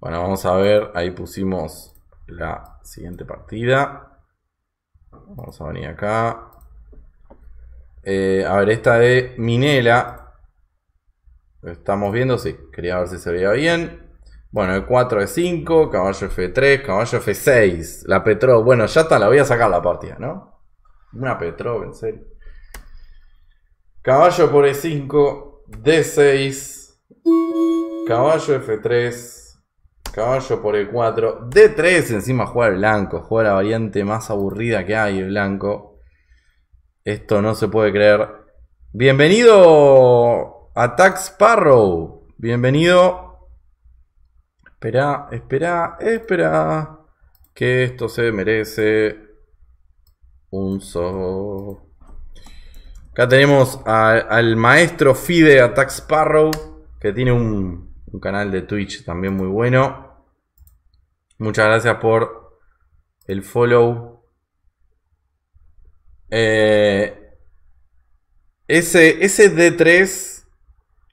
Bueno, vamos a ver, ahí pusimos la siguiente partida. Vamos a venir acá. Eh, a ver, esta de Minela. Estamos viendo, sí, quería ver si se veía bien. Bueno, E4, E5, caballo F3, caballo F6. La Petro, bueno, ya está, la voy a sacar la partida, ¿no? Una Petro, en serio. Caballo por E5, D6, caballo F3. Caballo por el 4. D3, encima juega el blanco. Juega la variante más aburrida que hay, el blanco. Esto no se puede creer. Bienvenido a Tax Bienvenido. Espera, espera, espera. Que esto se merece un so. Acá tenemos al maestro Fide a Tax Que tiene un un canal de Twitch también muy bueno. Muchas gracias por el follow. Eh, ese, ese D3.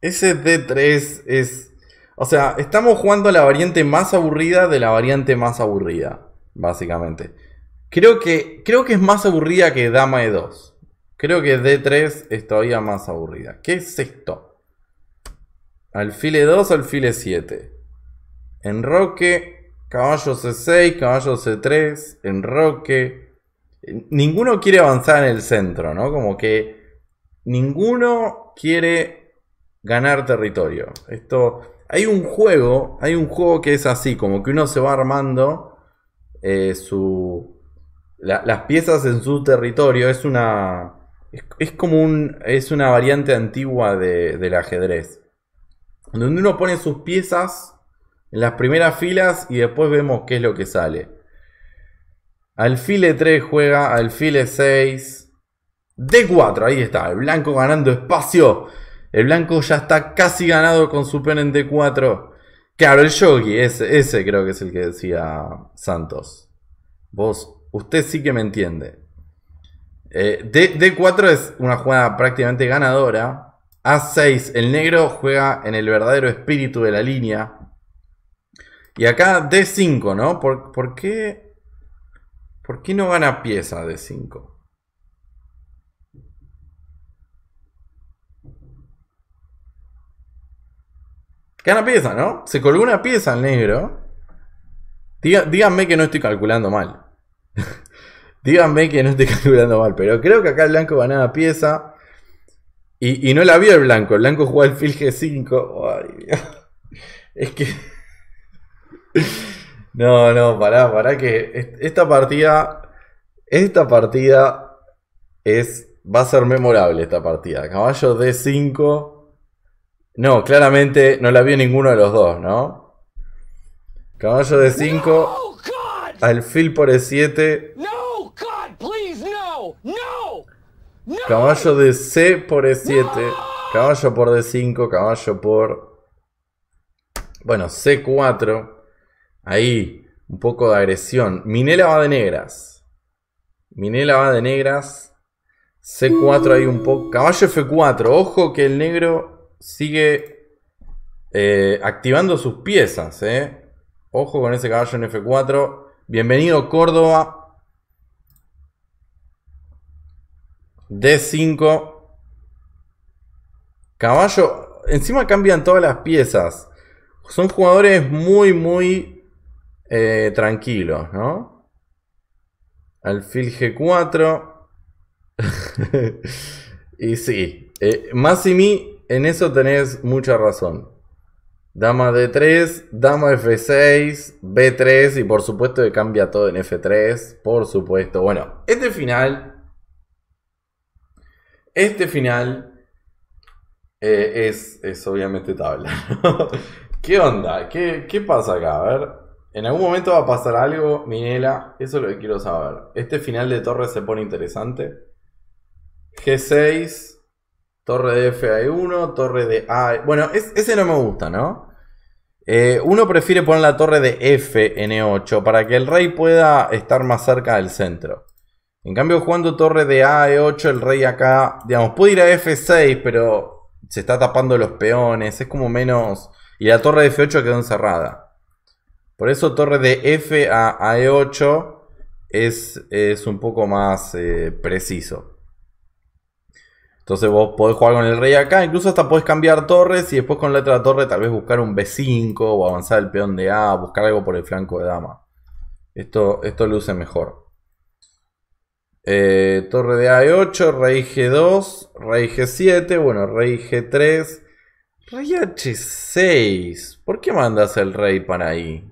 Ese D3 es. O sea, estamos jugando la variante más aburrida de la variante más aburrida. Básicamente. Creo que, creo que es más aburrida que Dama E2. Creo que D3 es todavía más aburrida. ¿Qué es esto? Alfile 2, alfile 7. Enroque, caballo C6, caballo C3, enroque. Ninguno quiere avanzar en el centro, ¿no? Como que ninguno quiere ganar territorio. Esto. Hay un juego, hay un juego que es así, como que uno se va armando eh, su, las piezas en su territorio. Es una. Es, como Es una variante antigua del ajedrez donde uno pone sus piezas en las primeras filas y después vemos qué es lo que sale. Alfile 3 juega, alfile 6. D4, ahí está, el blanco ganando espacio. El blanco ya está casi ganado con su pen en D4. Claro, el yogi, ese, ese creo que es el que decía Santos. Vos, usted sí que me entiende. Eh, D4 es una jugada prácticamente ganadora. A6, el negro juega en el verdadero espíritu de la línea. Y acá D5, ¿no? ¿Por, por qué, ¿Por qué no gana pieza D5? Gana pieza, ¿no? Se colgó una pieza el negro. díganme que no estoy calculando mal. díganme que no estoy calculando mal. Pero creo que acá el blanco ganaba pieza. Y, no la vio el blanco. El blanco jugó al fil G5. Ay, Es que. No, no, pará, pará. Que esta partida. Esta partida es. Va a ser memorable esta partida. Caballo D5. No, claramente no la vio ninguno de los dos, ¿no? Caballo D5. Al Alfil por E7. ¡No! Caballo de C por E7. Caballo por D5. Caballo por... Bueno, C4. Ahí, un poco de agresión. Minela va de negras. Minela va de negras. C4 ahí un poco... Caballo F4. Ojo que el negro sigue eh, activando sus piezas. Eh. Ojo con ese caballo en F4. Bienvenido Córdoba D5. Caballo. Encima cambian todas las piezas. Son jugadores muy, muy eh, tranquilos, ¿no? Alfil G4. y sí. Eh, y mi en eso tenés mucha razón. Dama D3, dama F6, B3 y por supuesto que cambia todo en F3, por supuesto. Bueno, este final este final eh, es, obviamente tabla. ¿Qué onda? ¿Qué, pasa acá? A ver, en algún momento va a pasar algo, Minela. Eso es lo que quiero saber. Este final de torre se pone interesante. G6, torre de F a 1, torre de A. Bueno, ese no me gusta, ¿no? Eh, uno prefiere poner la torre de F en E8 para que el rey pueda estar más cerca del centro. En cambio, jugando torre de A, E8, el rey acá, digamos, puede ir a F6, pero se está tapando los peones, es como menos... Y la torre de F8 quedó encerrada. Por eso torre de F a, E8 es, es, un poco más eh, preciso. Entonces vos podés jugar con el rey acá, incluso hasta podés cambiar torres y después con la otra torre tal vez buscar un B5 o avanzar el peón de A, buscar algo por el flanco de dama. Esto, esto luce mejor. Eh, torre de A8, rey G2, rey G7, bueno, rey G3, rey H6. ¿Por qué mandas el rey para ahí?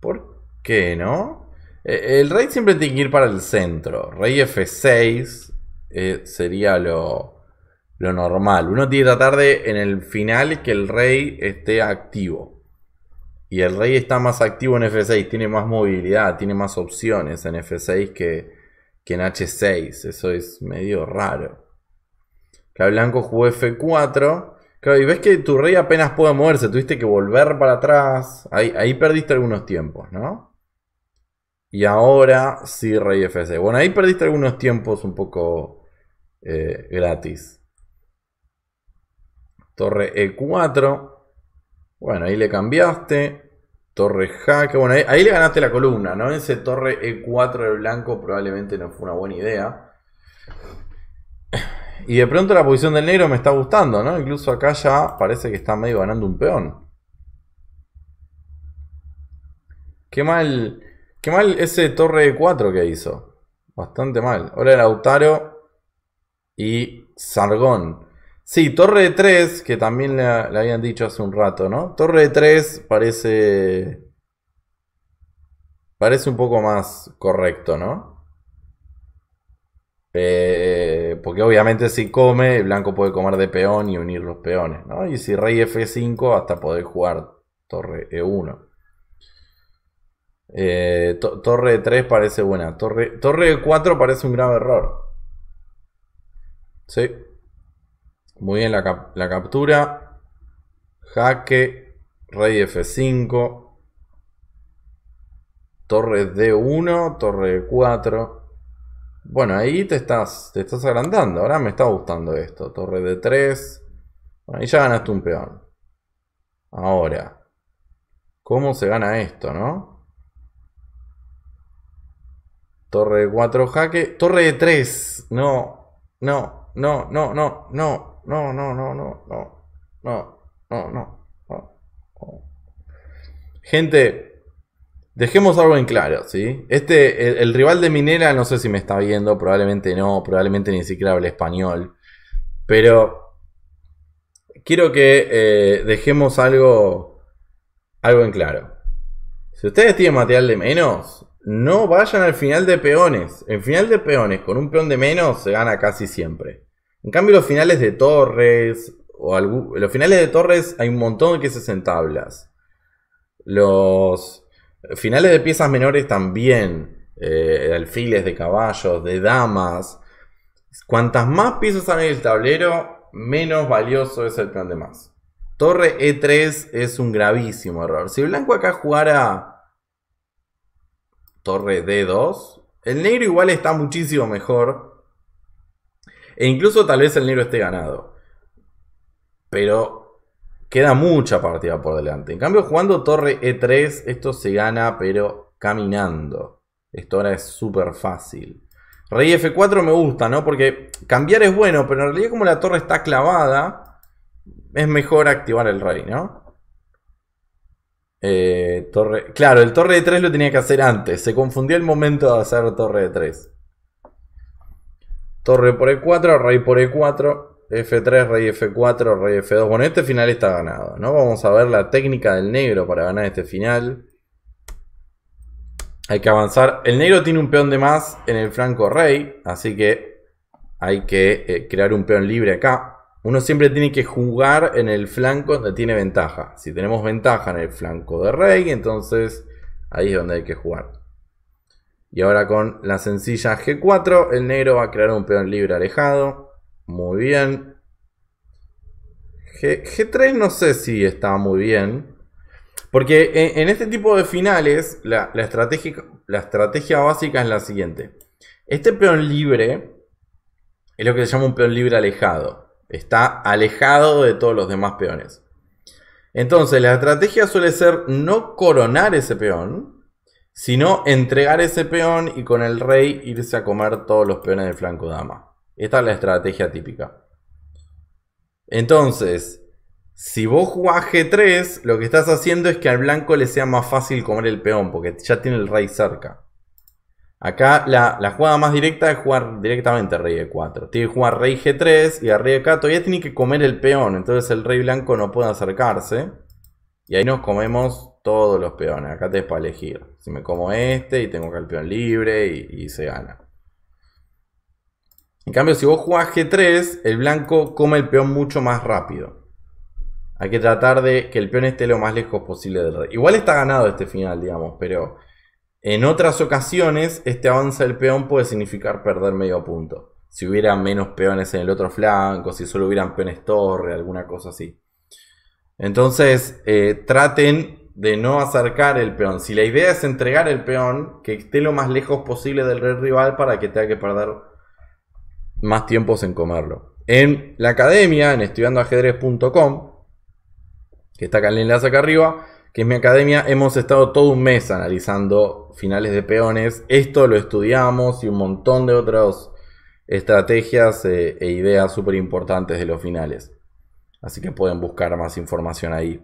¿Por qué no? Eh, el rey siempre tiene que ir para el centro. Rey F6 eh, sería lo, lo normal. Uno tiene que tratar de en el final que el rey esté activo. Y el rey está más activo en F6, tiene más movilidad, tiene más opciones en F6 que, en H6. Eso es medio raro. Claro, blanco jugó F4. Claro, y ves que tu rey apenas puede moverse, tuviste que volver para atrás. Ahí, perdiste algunos tiempos, ¿no? Y ahora sí, rey F6. Bueno, ahí perdiste algunos tiempos un poco eh, gratis. Torre E4. Bueno, ahí le cambiaste. Torre jaque. Bueno, ahí, le ganaste la columna, ¿no? Ese torre E4 de blanco probablemente no fue una buena idea. Y de pronto la posición del negro me está gustando, ¿no? Incluso acá ya parece que está medio ganando un peón. Qué mal, qué mal ese torre E4 que hizo. Bastante mal. Ahora Lautaro y Sargón. Sí, Torre de 3, que también le, habían dicho hace un rato, ¿no? Torre de 3 parece. Parece un poco más correcto, ¿no? Eh, porque obviamente si come, el blanco puede comer de peón y unir los peones, ¿no? Y si rey F5, hasta poder jugar torre E1. Eh, torre de 3 parece buena. Torre, torre de 4 parece un grave error. Sí. Muy bien la, captura. Jaque. Rey F5. Torre D1, torre D4. Bueno, ahí te estás, te estás agrandando. Ahora me está gustando esto. Torre D3. Bueno, ahí ya ganaste un peón. Ahora, ¿cómo se gana esto, no? Torre de 4 jaque. Torre de 3. No, no, no, no, no, no no, no, no, no, no, no, no, no, Gente, dejemos algo en claro, ¿sí? Este, el, rival de Minera, no sé si me está viendo, probablemente no, probablemente ni siquiera habla español, pero quiero que eh, dejemos algo, algo en claro. Si ustedes tienen material de menos, no vayan al final de peones. El final de peones con un peón de menos se gana casi siempre. En cambio, los finales de Torres, o los finales de Torres hay un montón que se hacen tablas. Los finales de piezas menores también, eh, alfiles de caballos, de damas. Cuantas más piezas hay en el tablero, menos valioso es el plan de más. Torre E3 es un gravísimo error. Si Blanco acá jugara Torre D2, el negro igual está muchísimo mejor e incluso tal vez el negro esté ganado. Pero queda mucha partida por delante. En cambio, jugando torre E3, esto se gana, pero caminando. Esto ahora es súper fácil. Rey F4 me gusta, ¿no? Porque cambiar es bueno, pero en realidad como la torre está clavada, es mejor activar el rey, ¿no? Eh, torre... Claro, el torre de 3 lo tenía que hacer antes. Se confundió el momento de hacer torre de 3. Torre por E4, Rey por E4, F3, Rey F4, Rey F2. Bueno, este final está ganado, ¿no? Vamos a ver la técnica del negro para ganar este final. Hay que avanzar. El negro tiene un peón de más en el flanco Rey, así que hay que eh, crear un peón libre acá. Uno siempre tiene que jugar en el flanco donde tiene ventaja. Si tenemos ventaja en el flanco de Rey, entonces ahí es donde hay que jugar. Y ahora con la sencilla G4, el negro va a crear un peón libre alejado. Muy bien. G 3 no sé si está muy bien. Porque en, este tipo de finales, estrategia, la estrategia básica es la siguiente. Este peón libre es lo que se llama un peón libre alejado. Está alejado de todos los demás peones. Entonces, la estrategia suele ser no coronar ese peón sino entregar ese peón y con el rey irse a comer todos los peones del flanco dama. Esta es la estrategia típica. Entonces, si vos jugás G3, lo que estás haciendo es que al blanco le sea más fácil comer el peón, porque ya tiene el rey cerca. Acá la, jugada más directa es jugar directamente rey E4. Tiene que jugar rey G3 y a rey e todavía tiene que comer el peón, entonces el rey blanco no puede acercarse. Y ahí nos comemos todos los peones. Acá te es para elegir. Si me como este y tengo acá el peón libre y, se gana. En cambio, si vos jugás G3, el blanco come el peón mucho más rápido. Hay que tratar de que el peón esté lo más lejos posible del rey. Igual está ganado este final, digamos, pero en otras ocasiones este avance del peón puede significar perder medio punto. Si hubiera menos peones en el otro flanco, si solo hubieran peones torre, alguna cosa así. Entonces, eh, traten de no acercar el peón. Si la idea es entregar el peón, que esté lo más lejos posible del rey rival para que tenga que perder más tiempos en comerlo. En la academia, en estudiandoajedrez.com, que está acá en el enlace acá arriba, que es mi academia, hemos estado todo un mes analizando finales de peones. Esto lo estudiamos y un montón de otras estrategias eh, e ideas súper importantes de los finales. Así que pueden buscar más información ahí.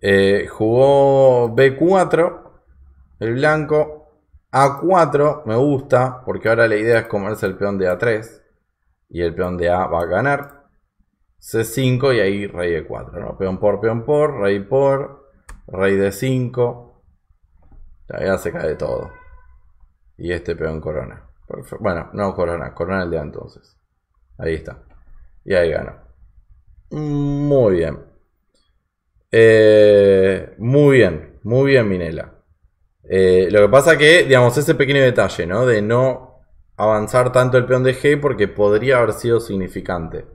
Eh, jugó B4, el blanco. A4 me gusta, porque ahora la idea es comerse el peón de A3. Y el peón de A va a ganar. C5 y ahí rey de 4 ¿no? Peón por, peón por, rey por, rey de 5 Ya se cae todo. Y este peón corona. Bueno, no corona, corona el de A entonces. Ahí está. Y ahí gana. Muy bien. Eh, muy bien, muy bien, Minela. Eh, lo que pasa que, digamos, ese pequeño detalle, ¿no? De no avanzar tanto el peón de G porque podría haber sido significante.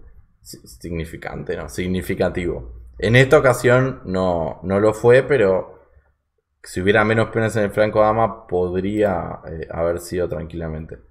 significante, ¿no? Significativo. En esta ocasión no, no lo fue, pero si hubiera menos peones en el Franco dama podría eh, haber sido tranquilamente.